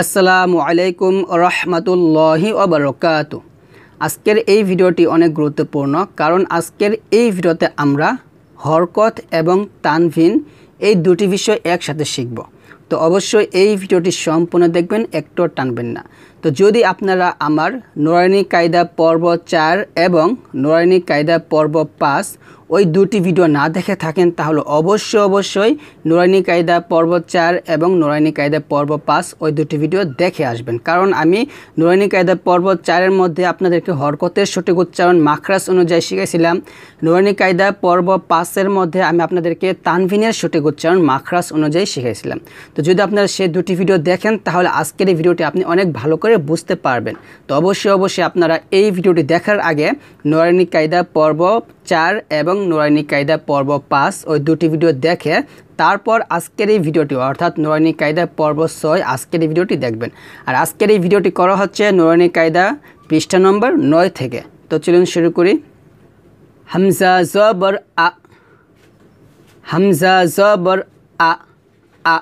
আসসালামু আলাইকুম রহমতুল্লাহি ওবরকাত আজকের এই ভিডিওটি অনেক গুরুত্বপূর্ণ কারণ আজকের এই ভিডিওতে আমরা হরকত এবং তানভিন এই দুটি বিষয় একসাথে শিখব তো অবশ্যই এই ভিডিওটি সম্পূর্ণ দেখবেন একটু টানবেন না তো যদি আপনারা আমার নোরানি কায়দা পর্ব চার এবং নোরানি কায়দা পর্ব পাঁচ ওই দুটি ভিডিও না দেখে থাকেন তাহলে অবশ্যই অবশ্যই নরায়ণী কায়দা পর্ব চার এবং নরায়ণী কায়দা পর্ব পাঁচ ওই দুটি ভিডিও দেখে আসবেন কারণ আমি নোরানি কায়দা পর্ব চারের মধ্যে আপনাদেরকে হরকতের সঠিক উচ্চারণ মাখরাস অনুযায়ী শিখেছিলাম নোরানি কায়দা পর্ব পাঁচের মধ্যে আমি আপনাদেরকে তানভিনের সঠিক উচ্চারণ মাখরাস অনুযায়ী শিখেছিলাম তো যদি আপনারা সেই দুটি ভিডিও দেখেন তাহলে আজকের এই ভিডিওটি আপনি অনেক ভালো করে করে বুঝতে পারবেন তো অবশ্যই অবশ্যই আপনারা এই ভিডিওটি দেখার আগে নোরানি কায়দা পর্ব চার এবং নরায়ণী কায়দা পর্ব পাঁচ ওই দুটি ভিডিও দেখে তারপর আজকের এই ভিডিওটি অর্থাৎ নোরানি কায়দা পর্ব ছয় আজকের এই ভিডিওটি দেখবেন আর আজকের এই ভিডিওটি করা হচ্ছে নোরানি কায়দা পৃষ্ঠা নম্বর নয় থেকে তো চলুন শুরু করি হামজা জবর আ হামজা জবর আ আ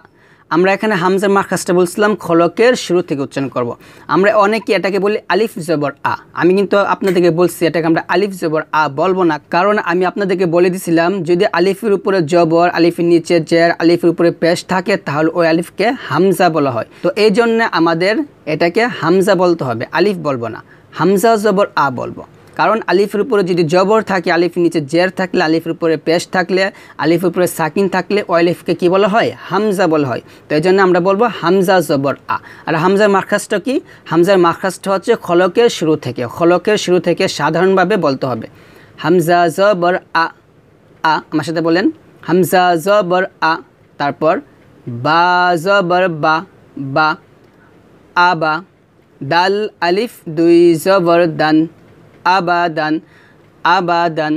আমরা এখানে হামজার মার্কাসটা বলছিলাম খলকের শুরু থেকে উচ্চারণ করব। আমরা অনেকে এটাকে বলি আলিফ জবর আ আমি কিন্তু আপনাদেরকে বলছি এটাকে আমরা আলিফ জবর আ বলবো না কারণ আমি আপনাদেরকে বলে দিছিলাম যদি আলিফের উপরে জবর আলিফের নিচে জের আলিফের উপরে পেশ থাকে তাহলে ওই আলিফকে হামজা বলা হয় তো এই জন্য আমাদের এটাকে হামজা বলতে হবে আলিফ বলবো না হামজা জবর আ বলবো কারণ আলিফের উপরে যদি জবর থাকে আলিফের নিচে জের থাকলে আলিফের উপরে পেশ থাকলে আলিফের উপরে সাকিন থাকলে ওয়ালিফকে কি বলা হয় হামজা বলা হয় তো এই জন্য আমরা বলবো হামজা জবর আ আর হামজার মার্খাস্ট কি হামজার মার্খাস্ট হচ্ছে খলকের শুরু থেকে খলকের শুরু থেকে সাধারণভাবে বলতে হবে হামজা জবর আ আ আমার সাথে বলেন হামজা জবর আ তারপর বা জবর বা বা আ বা দাল আলিফ দুই জবর দান আবাদান আবাদান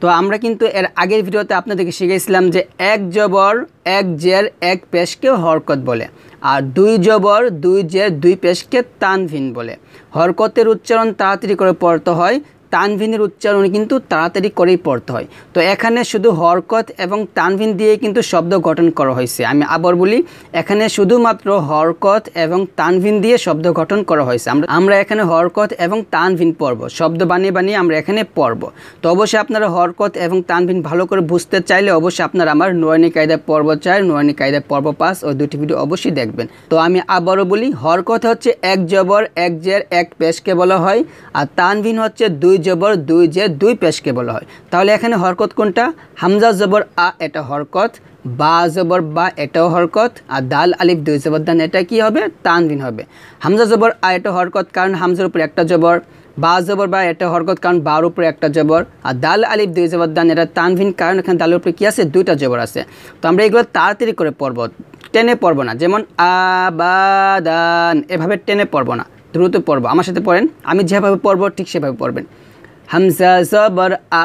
তো আমরা কিন্তু এর আগের ভিডিওতে আপনাদেরকে শিখেছিলাম যে এক জবর এক জের এক পেশকে হরকত বলে আর দুই জবর দুই জের দুই পেশকে তানভিন বলে হরকতের উচ্চারণ তাড়াতাড়ি করে পড়তে হয় তানভিনের উচ্চারণ কিন্তু তাড়াতাড়ি করেই পড়তে হয় তো এখানে শুধু হরকত এবং তানভিন দিয়ে কিন্তু শব্দ গঠন করা হয়েছে আমি আবার বলি এখানে শুধুমাত্র হরকত এবং তানভিন দিয়ে শব্দ গঠন করা হয়েছে আমরা আমরা এখানে হরকত এবং তানভিন পর্ব শব্দ বানিয়ে বানিয়ে আমরা এখানে পর্ব তো অবশ্যই আপনারা হরকত এবং তানভিন ভালো করে বুঝতে চাইলে অবশ্যই আপনারা আমার নোরানি কায়দা পর্ব চার নয়নী কায়দা পর্ব পাঁচ ওই দুটি ভিডিও অবশ্যই দেখবেন তো আমি আবারও বলি হরকত হচ্ছে এক জবর এক জের এক পেশকে বলা হয় আর তানভিন হচ্ছে দুই জবর দুই যে দুই পেশকে বলা হয় তাহলে এখানে হরকত কোনটা হামজা জবর আ এটা হরকত বা জবর বা এটাও হরকত আর দাল আলিফ দুই জবর দান এটা কি হবে তানবিন হবে হামজা জবর আ এটা হরকত কারণ হামজার উপরে একটা জবর বা জবর বা এটা হরকত কারণ বার উপরে একটা জবর আর দাল আলিফ দুই জবর দান এটা তানভিন কারণ এখানে দালের উপরে কী আছে দুইটা জবর আছে তো আমরা এগুলো তাড়াতাড়ি করে পড়ব টেনে পড়ব না যেমন আবাদান এভাবে টেনে পড়ব না দ্রুত পড়ব আমার সাথে পড়েন আমি যেভাবে পড়ব ঠিক সেভাবে পড়বেন হামসা সবর আ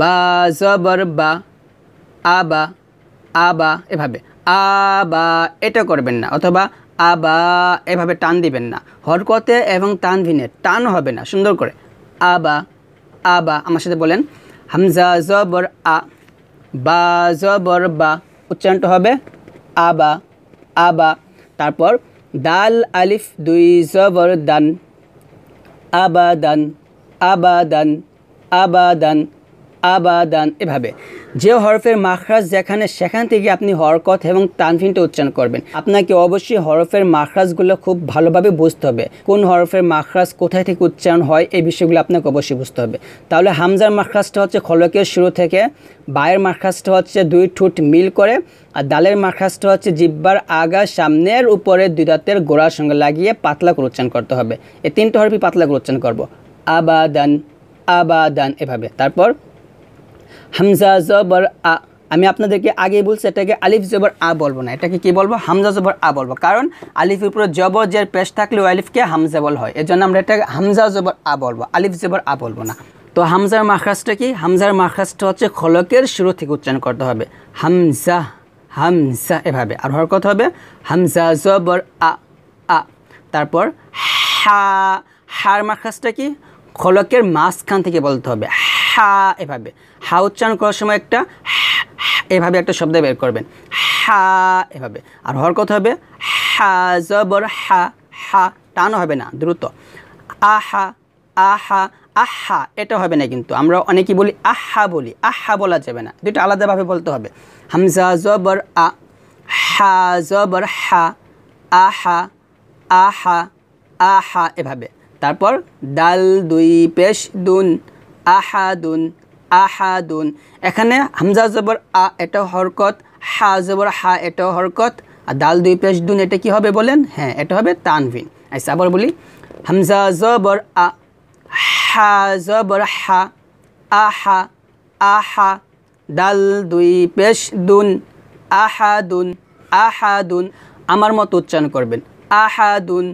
বা সবর বা আবা আবা এভাবে আবা এটা করবেন না অথবা আবা এভাবে টান দিবেন না হরকতে এবং টান ভিনে টান হবে না সুন্দর করে আবা আবা আমার সাথে বলেন হামজা জবর আ বা জবর বা উচ্চারণটা হবে আবা আবা তারপর দাল আলিফ দুই জবর দান দান আবাদান আবাদান আবাদান এভাবে যে হরফের মাখরাজ যেখানে সেখান থেকে আপনি হরকত এবং তানফিনটা উচ্চারণ করবেন আপনাকে অবশ্যই হরফের মাখরাজগুলো খুব ভালোভাবে বুঝতে হবে কোন হরফের মাখরাজ কোথায় থেকে উচ্চারণ হয় এই বিষয়গুলো আপনাকে অবশ্যই বুঝতে হবে তাহলে হামজার মাখরাজটা হচ্ছে খলকের শুরু থেকে বায়ের মাখরাজটা হচ্ছে দুই ঠোঁট মিল করে আর ডালের মাখরাজটা হচ্ছে জিব্বার আগা সামনের উপরে দুই দাঁতের গোড়ার সঙ্গে লাগিয়ে পাতলা করে উচ্চারণ করতে হবে এই তিনটা হরফি পাতলা করে উচ্চারণ করবো আবাদান আবাদান এভাবে তারপর হামজা জবর আ আমি আপনাদেরকে আগেই বলছি এটাকে আলিফ জবর আ বলবো না এটাকে কি বলবো হামজা জবর আ বলবো কারণ আলিফের উপরে জবর যে পেশ থাকলে ও আলিফকে হামজা বল হয় এজন্য আমরা এটাকে হামজা জবর আ বলবো আলিফ জবর আ বলবো না তো হামজার মাখরাজটা কি হামজার মাখরাজটা হচ্ছে খলকের শুরু থেকে উচ্চারণ করতে হবে হামজা হামজা এভাবে আর হরকত হবে হামজা জবর আ আ তারপর হা হার মাখরাজটা কি খলকের মাঝখান থেকে বলতে হবে হা এভাবে হা উচ্চারণ করার সময় একটা এভাবে একটা শব্দ বের করবেন হা এভাবে আর হর কথা হবে হা জবর হা হা টানো হবে না দ্রুত আহা আহা আহা এটা হবে না কিন্তু আমরা অনেকেই বলি আহা বলি আহা বলা যাবে না দুটো আলাদাভাবে বলতে হবে হামজা জবর আ হা জবর হা আহা আহা আহা এভাবে তারপর দাল দুই পেশ দুন আহাদুন আহাদুন এখানে হামজা জবর আ এটা হরকত হা জবর হা এটা হরকত আর দাল দুই পেশ দুন এটা কি হবে বলেন হ্যাঁ এটা হবে তানভিন আচ্ছা আবার বলি হামজা জবর আ হা জবর হা আহা আহা দাল দুই পেশ দুন আহাদুন আহাদুন আমার মতো উচ্চারণ করবেন আহাদুন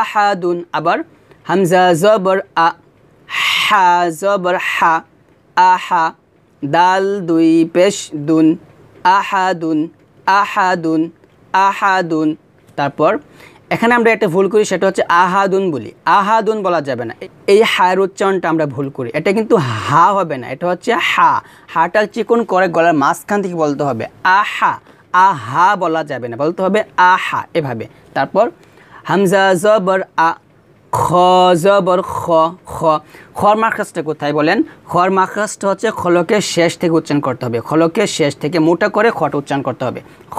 আহাদুন আবার হামজা জবর আ হা জবর হা আহা দাল দুই পেশ দুন আহাদুন আহাদুন আহাদুন তারপর এখানে আমরা একটা ভুল করি সেটা হচ্ছে আহাদুন বলি আহাদুন বলা যাবে না এই হায়ের উচ্চারণটা আমরা ভুল করি এটা কিন্তু হা হবে না এটা হচ্ছে হা হাটা চিকন করে গলার মাঝখান থেকে বলতে হবে আহা আহা বলা যাবে না বলতে হবে আহা এভাবে তারপর হামজা জবর আ খ বর খ খ খর মাখাসটা কোথায় বলেন খর মাখাসটা হচ্ছে খলকে শেষ থেকে উচ্চারণ করতে হবে খলকে শেষ থেকে মোটা করে খটা উচ্চারণ করতে হবে খ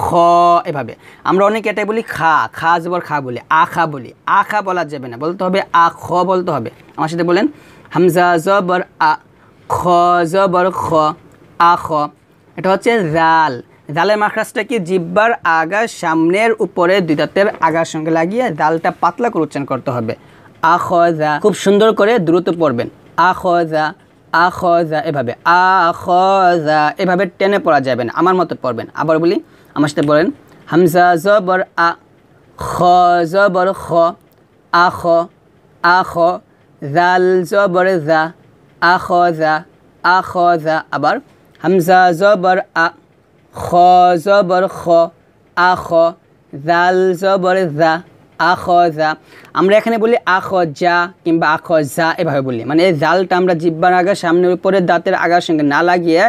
এভাবে আমরা অনেকে এটাই বলি খা খা জবর খা বলি আখা বলি আখা বলা যাবে না বলতে হবে আ খ বলতে হবে আমার সাথে বলেন হামজা জবর আ খ জবর খ আ খ এটা হচ্ছে রাল জালের মাখরাজটা কি জিব্বার আগা সামনের উপরে দুই দাঁতের আগার সঙ্গে লাগিয়ে জালটা পাতলা করে উচ্চারণ করতে হবে আখজা খুব সুন্দর করে দ্রুত পড়বেন আখজা আখজা এভাবে আখজা এভাবে টেনে পড়া যাবে না আমার মতো পড়বেন আবার বলি আমার সাথে বলেন হামজা জবর আ খ জবর খ আখ আখ জাল জবর জা আখ জা আখ জা আবার হামজা জবর আ খ জবর খ আখ জাল জবর জা আখজা আমরা এখানে বলি আখজা কিংবা আখজা এভাবে বলি মানে এই জালটা আমরা জিব্বার আগে সামনের উপরে দাঁতের আগার সঙ্গে না লাগিয়ে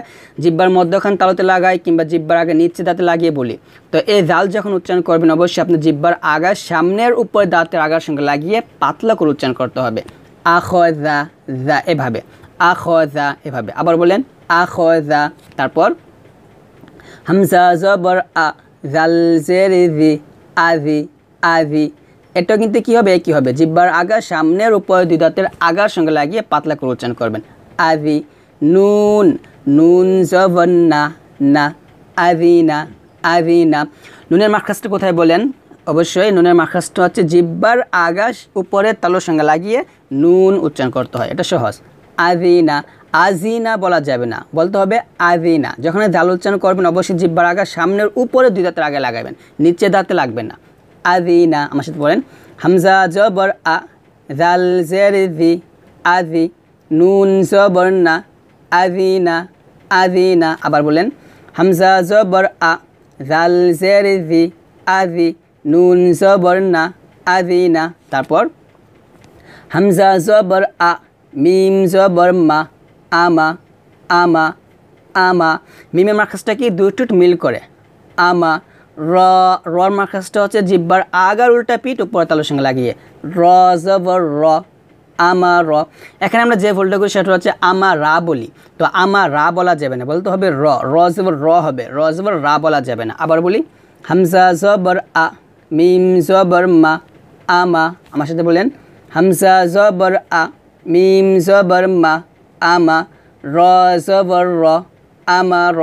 জিব্বার মধ্যখান তালতে লাগাই কিংবা জিব্বার আগে নিচে দাঁতে লাগিয়ে বলি তো এই জাল যখন উচ্চারণ করবেন অবশ্যই আপনি জিব্বার আগা সামনের উপরে দাঁতের আগার সঙ্গে লাগিয়ে পাতলা করে উচ্চারণ করতে হবে আখজা জা এভাবে আখজা এভাবে আবার বলেন আখজা তারপর হামজা জবর আ জাল জের আজি আইভি এটা কিন্তু কী হবে কি হবে জিব্বার আগা সামনের উপরে দুই দাঁতের আগার সঙ্গে লাগিয়ে পাতলা করে উচ্চারণ করবেন আভি নুন নুন জবন্না না না আদিনা না নুনের মাখাসটা কোথায় বলেন অবশ্যই নুনের মাখাসটা হচ্ছে জিব্বার আগা উপরে তালুর সঙ্গে লাগিয়ে নুন উচ্চারণ করতে হয় এটা সহজ আজি আজিনা বলা যাবে না বলতে হবে না যখন দাল উচ্চারণ করবেন অবশ্যই জিব্বার আগা সামনের উপরে দুই দাঁতের আগে লাগাবেন নিচে দাঁতে লাগবে না আদিনা আমার সাথে বলেন হামজা জবর আ জাল জের দি আদি নুন জবর না আদিনা আদিনা আবার বলেন হামজা জবর আ জাল জের দি আদি নুন জবর না আদিনা তারপর হামজা জবর আ মিম জবর মা আমা আমা আমা মিমের মার্কাসটাকে দুটুট মিল করে আমা র র মার্কাসটা হচ্ছে জিব্বার আগার উল্টা পিঠ উপর তালু সঙ্গে লাগিয়ে র জবর র আমা র এখানে আমরা যে ভুলটা করি সেটা হচ্ছে আমা রা বলি তো আমা রা বলা যাবে না বলতে হবে র র জবর র হবে র জবর রা বলা যাবে না আবার বলি হামজা জবর আ মিম জবর মা আমা আমার সাথে বলেন হামজা জবর আ মিম জবর মা আমা র জবর র আমা র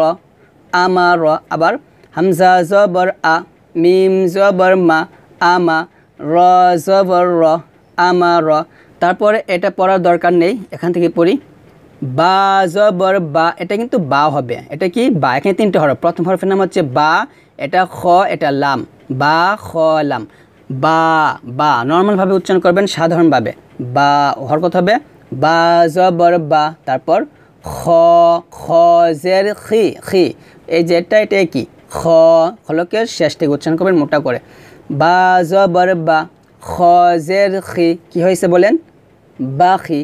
আমা র আবার হামজা জবর আ মিম জবর মা আমা র জবর র আমা র তারপরে এটা পড়ার দরকার নেই এখান থেকে পড়ি বা জবর বা এটা কিন্তু বা হবে এটা কি বা এখানে তিনটে হরফ প্রথম হরফের নাম হচ্ছে বা এটা খ এটা লাম বা খ লাম বা বা নর্মালভাবে উচ্চারণ করবেন সাধারণভাবে বা হরকত হবে বা জবর বা তারপর খ খ জের খি খি এই জেরটা এটা কি খ খলকের শেষ থেকে উচ্চারণ করবেন মোটা করে বা জবর বা খজের খি কী হয়েছে বলেন বাখি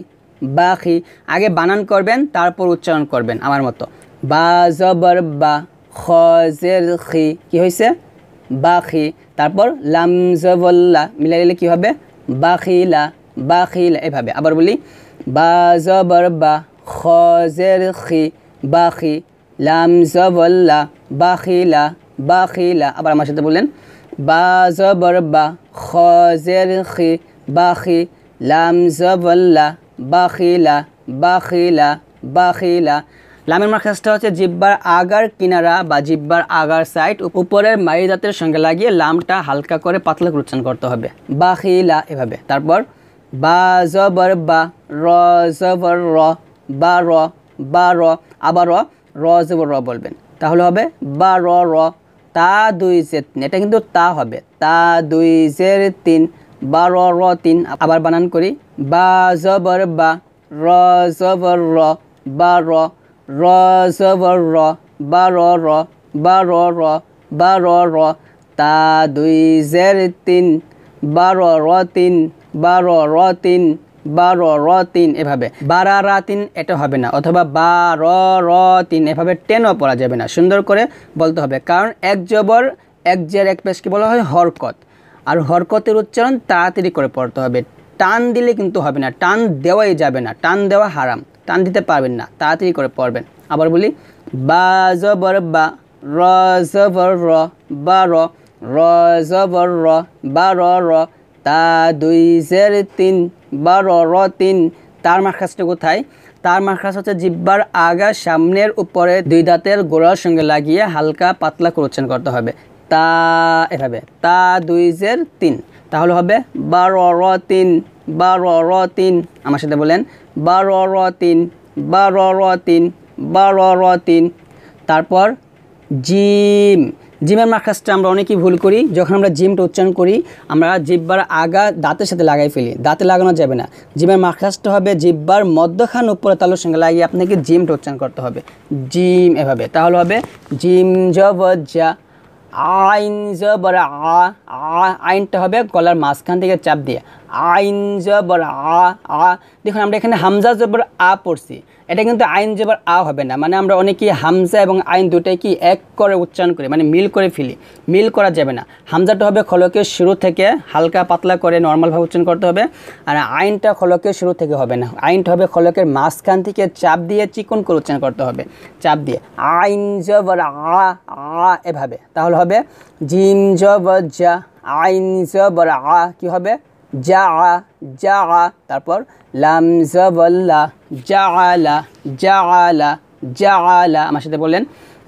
বাখি আগে বানান করবেন তারপর উচ্চারণ করবেন আমার মতো বা জবর বা খজের খি কি হয়েছে বাখি তারপর লাম মিলাই দিলে কী হবে বাখিলা বাখিলা এভাবে আবার বলি বা জবর বা খজের খি বাখি লাম জবল্লা বাখিলা বাখিলা আবার আমার সাথে বললেন বা জবর বা খের খি বাখি লাম জবল্লা বাখিলা বাখিলা বাখিলা লামের মার্কাজটা হচ্ছে জিব্বার আগার কিনারা বা জিব্বার আগার সাইড উপরের মারি দাঁতের সঙ্গে লাগিয়ে লামটা হালকা করে পাতলা রোচ্ছন করতে হবে বাখিলা এভাবে তারপর বা জবর বা র জবর র বা র বা র আবার র র যাব র বলবেন তাহলে হবে বা র র তা দুই জের তিন এটা কিন্তু তা হবে তা দুই জের তিন বা র র তিন আবার বানান করি বা জবর বা র জবর র বা র র জবর র বা র র বা র র বা র র তা দুই জের তিন বা র র তিন বা র র তিন বার র তিন এভাবে বারা রা তিন এটা হবে না অথবা বা র র তিন এভাবে টেনও পড়া যাবে না সুন্দর করে বলতে হবে কারণ এক জবর এক জের এক পেশকে বলা হয় হরকত আর হরকতের উচ্চারণ তাড়াতাড়ি করে পড়তে হবে টান দিলে কিন্তু হবে না টান দেওয়াই যাবে না টান দেওয়া হারাম টান দিতে পারবেন না তাড়াতাড়ি করে পড়বেন আবার বলি বা জবর বা র জবর র বা র র জবর র বা র তা দুই জের তিন বা র র তিন তার মার্কাজটা কোথায় তার মাখাস হচ্ছে জিব্বার আগা সামনের উপরে দুই দাঁতের গোড়ার সঙ্গে লাগিয়ে হালকা পাতলা করছেন করতে হবে তা এভাবে তা দুই জের তিন তাহলে হবে বা র র তিন বা র র তিন আমার সাথে বলেন বা র র তিন বা র র তিন বা র র তিন তারপর জিম জিমের মার্কাসটা আমরা অনেকেই ভুল করি যখন আমরা জিমটা উচ্চারণ করি আমরা জিব্বার আগা দাঁতের সাথে লাগাই ফেলি দাঁতে লাগানো যাবে না জিমের মার্কাসটা হবে জিব্বার মধ্যখান উপরে তালুর সঙ্গে লাগিয়ে আপনাকে জিমটা উচ্চারণ করতে হবে জিম এভাবে তাহলে হবে জিম জবজা আইন জবর আ আইনটা হবে গলার মাঝখান থেকে চাপ দিয়ে আইন জবর আ আ দেখুন আমরা এখানে হামজা জবর আ পড়ছি এটা কিন্তু আইন জবর আ হবে না মানে আমরা অনেকেই হামজা এবং আইন দুটাই কি এক করে উচ্চারণ করি মানে মিল করে ফেলি মিল করা যাবে না হামজাটা হবে খলকের শুরু থেকে হালকা পাতলা করে নর্মালভাবে উচ্চারণ করতে হবে আর আইনটা খলকের শুরু থেকে হবে না আইনটা হবে খলকের মাঝখান থেকে চাপ দিয়ে চিকন করে উচ্চারণ করতে হবে চাপ দিয়ে আইন জবর আ আ এভাবে তাহলে হবে জিম জবর যা আইন জবর আ কী হবে জা জা তারপর লাম জবল্লা জা আলা জা আলা জা আলা আমার সাথে বললেন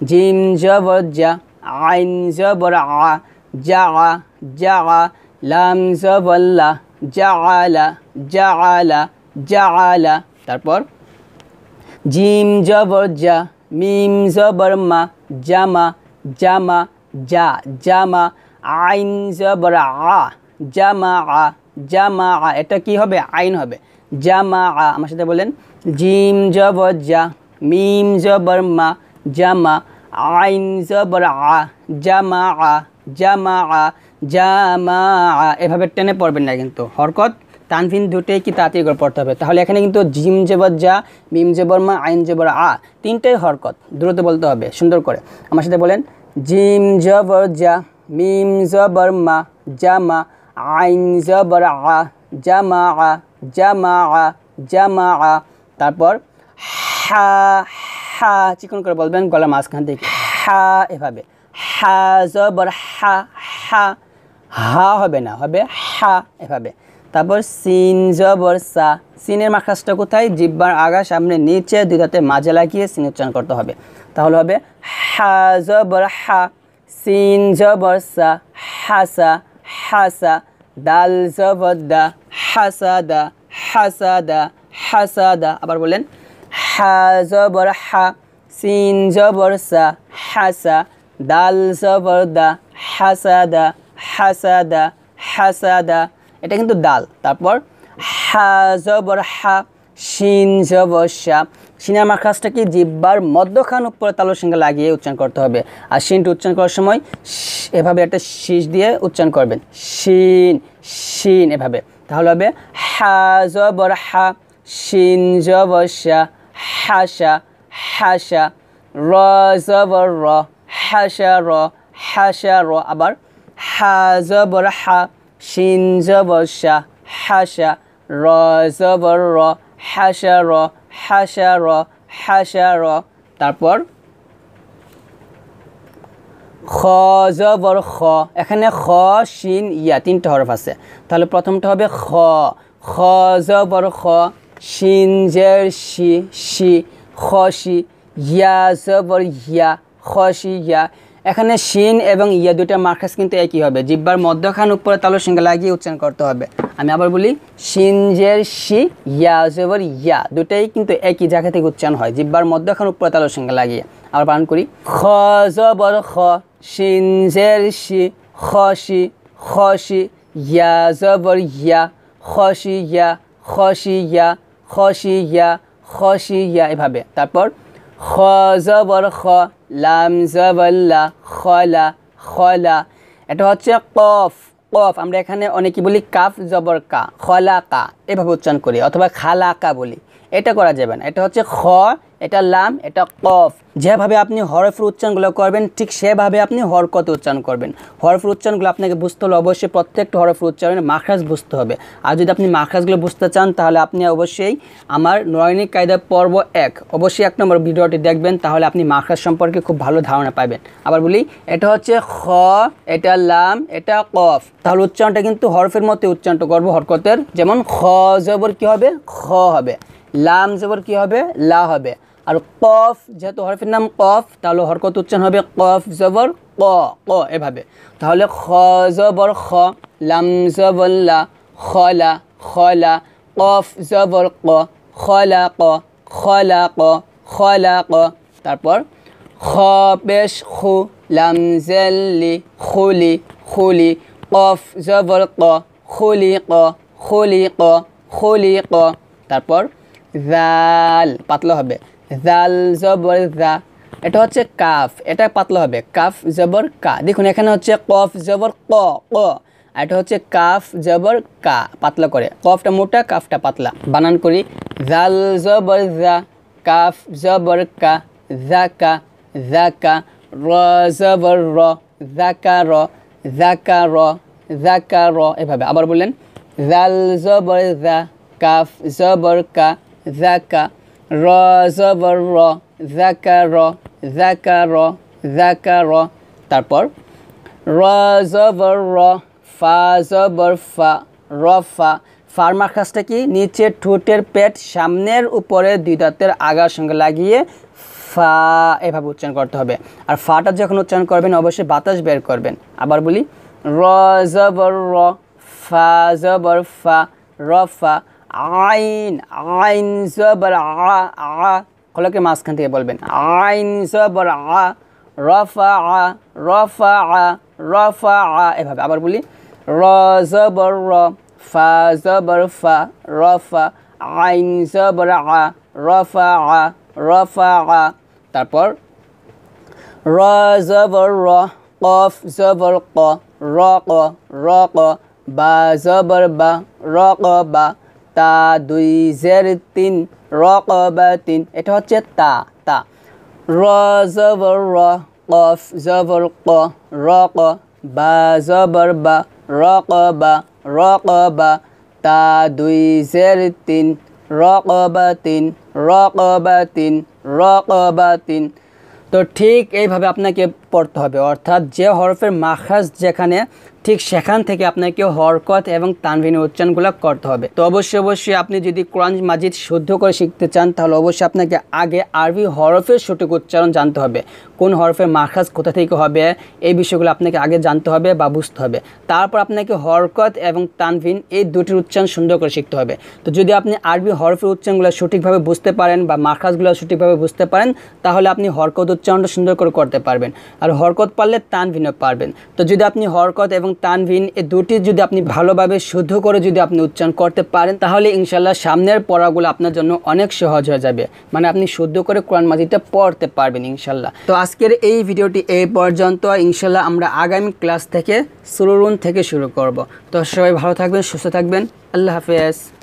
জিম জবর জা আইন জবর আ জা জা লাম জবল্লা জা আলা জা আলা জা আলা তারপর জিম জবর জা মিম জবর মা জামা জামা জা জামা আইন জবর আ জামা আ জা মা আ এটা কি হবে আইন হবে জা মা আ আমার সাথে বলেন জিম জবর জা মিম জবর মা জামা মা আইন জবর আ জামা মা আ জামা মা আ জামা মা আ এভাবে টেনে পড়বেন না কিন্তু হরকত তানফিন দুটোই কি তাড়াতাড়ি করে পড়তে হবে তাহলে এখানে কিন্তু জিম জেবর যা মিম জেবর মা আইন জেবর আ তিনটাই হরকত দ্রুত বলতে হবে সুন্দর করে আমার সাথে বলেন জিম জবর যা মিম জবর মা যা মা আইন জবরা জামা জামা জামা তারপর হা হা চিকন করে বলবেন গলা মাঝখান থেকে হা এভাবে হা জবর হা হা হা হবে না হবে হা এভাবে তারপর সিন জবর সা সিনের মাখাসটা কোথায় জিব্বার আগা সামনে নিচে দুই দাঁতে মাঝে লাগিয়ে সিন উচ্চারণ করতে হবে তাহলে হবে হা জবর হা সিন জবর সা হাসা হাসা দাল সাফাদা হাসাদা হাসাদা হাসাদা আবার বললেন হা জবর হা সিন জবর সা হাসা দাল জবর দা হাসাদা হাসাদা হাসাদা এটা কিন্তু দাল তারপর হা জবর হা শিন জবর সা সিনের মাখাসটা কি জিব্বার মধ্যখান উপরে তালুর সঙ্গে লাগিয়ে উচ্চারণ করতে হবে আর শিনটি উচ্চারণ করার সময় এভাবে একটা শীষ দিয়ে উচ্চারণ করবেন শিন শিন এভাবে তাহলে হবে হা জবর হা শিন জবসা হাসা হাসা র জবর হাসা র হাসা র আবার হাজ জবর হা শিন জবসা হাসা র জবর হাসা র হাসা র হাসা র তারপর খ জবর খ এখানে খ শিন ইয়া তিনটা হরফ আছে তাহলে প্রথমটা হবে খ খ জবর খ শিন জের শি শি খসি ইয়া জবর ইয়া খসি ইয়া এখানে শিন এবং ইয়া দুটা মার্কাস কিন্তু একই হবে জিব্বার মধ্যখান উপরে তালো সিঙ্গা লাগিয়ে উচ্চারণ করতে হবে আমি আবার বলি শিন জের শি ইয়া জবর ইয়া দুটাই কিন্তু একই জায়গা থেকে উচ্চারণ হয় জিব্বার মধ্যখান উপরে তালো সিঙ্গা লাগিয়ে আবার পালন করি খ জবর খ شینزر شی خاشی خاشی یا زبر یا خاشی یا خاشی یا خاشی یا خاشی یا এভাবে তারপর খ জবর খ লাম জবর লা খলা খলা এটা হচ্ছে কফ কফ আমরা এখানে অনেকে বলি কাফ জবর কা খলা কা এভাবে উচ্চারণ করি অথবা খালা কা বলি এটা করা যাবে না এটা হচ্ছে খ এটা লাম এটা কফ যেভাবে আপনি হরফের উচ্চারণগুলো করবেন ঠিক সেভাবে আপনি হরকত উচ্চারণ করবেন হরফের উচ্চারণগুলো আপনাকে বুঝতে হলে অবশ্যই প্রত্যেকটা হরফের উচ্চারণে মাখরাজ বুঝতে হবে আর যদি আপনি মাখরাজগুলো বুঝতে চান তাহলে আপনি অবশ্যই আমার নয়নিক কায়দা পর্ব এক অবশ্যই এক নম্বর ভিডিওটি দেখবেন তাহলে আপনি মাখরাজ সম্পর্কে খুব ভালো ধারণা পাবেন আবার বলি এটা হচ্ছে খ এটা লাম এটা কফ তাহলে উচ্চারণটা কিন্তু হরফের মতো উচ্চারণটা করবো হরকতের যেমন খ জবর কী হবে খ হবে লাম জেবর কি হবে লা হবে আর কফ যেহেতু হরফের নাম কফ তাহলে হরকত উচ্চারণ হবে কফ জবর ক ক এভাবে তাহলে খ জবর খ লাম জবর লা খলা খলা কফ জবর ক খলা ক খলা ক খলা ক তারপর খ পেশ খু লাম জেলি খুলি খুলি কফ জবর ক খুলি ক খুলি ক খুলি ক তারপর জাল পাতলা হবে জাল জবর জা এটা হচ্ছে কাফ এটা পাতলা হবে কাফ জবর কা দেখুন এখানে হচ্ছে কফ জবর ক ক এটা হচ্ছে কাফ জবর কা পাতলা করে কফটা মোটা কাফটা পাতলা বানান করি জাল জবর জা কাফ জবর কা জাকা জাকা র জবর র জাকা র জাকা র জাকা র এভাবে আবার বললেন জাল জবর জা কাফ জবর কা ذكر زبر ذكر ذكر ذكر তারপর র জবর র ফা জবর ফা র ফা ফার মার্কাসটা কি নিচে ঠোঁটের পেট সামনের উপরে দুই দাঁতের আগার সঙ্গে লাগিয়ে ফা এভাবে উচ্চারণ করতে হবে আর ফাটা যখন উচ্চারণ করবেন অবশ্যই বাতাস বের করবেন আবার বলি র জবর র ফা জবর ফা র আইন আইন সবর আ আ কলকে মাঝখান থেকে বলবেন আইন সবর আ রফা আ রফা আ রফা আ এভাবে আবার বলি র জবর র ফা জবর ফা রফা আইন জবর আ রফা আ রফা আ তারপর র জবর র কফ জবর ক রক রক বা জবর বা রক বা তা দুই জের তিন রকবাতিন এটা হচ্ছে তা তা র জবর র কফ জবর ক ক বা জবর বা ক বা ক বা তা দুই জের তিন তিন তিন রকবাতিন রকবাতিন তিন তো ঠিক এইভাবে আপনাকে পড়তে হবে অর্থাৎ যে হরফের মাখাজ যেখানে ঠিক সেখান থেকে আপনাকে হরকত এবং তানভিন উচ্চারণগুলো করতে হবে তো অবশ্যই অবশ্যই আপনি যদি কোরআন মাজিদ শুদ্ধ করে শিখতে চান তাহলে অবশ্যই আপনাকে আগে আরবি হরফের সঠিক উচ্চারণ জানতে হবে কোন হরফের মাখাজ কোথা থেকে হবে এই বিষয়গুলো আপনাকে আগে জানতে হবে বা বুঝতে হবে তারপর আপনাকে হরকত এবং তানভিন এই দুটির উচ্চারণ সুন্দর করে শিখতে হবে তো যদি আপনি আরবি হরফের উচ্চারণগুলো সঠিকভাবে বুঝতে পারেন বা মাখাজগুলো সঠিকভাবে বুঝতে পারেন তাহলে আপনি হরকত উচ্চারণটা সুন্দর করে করতে পারবেন আর হরকত পারলে তানভিনও পারবেন তো যদি আপনি হরকত এবং এবং তানভিন এ দুটি যদি আপনি ভালোভাবে শুদ্ধ করে যদি আপনি উচ্চারণ করতে পারেন তাহলে ইনশাল্লাহ সামনের পড়াগুলো আপনার জন্য অনেক সহজ হয়ে যাবে মানে আপনি শুদ্ধ করে কোরআন মাজিদটা পড়তে পারবেন ইনশাল্লাহ তো আজকের এই ভিডিওটি এই পর্যন্ত ইনশাল্লাহ আমরা আগামী ক্লাস থেকে সুরুন থেকে শুরু করব তো সবাই ভালো থাকবেন সুস্থ থাকবেন আল্লাহ হাফেজ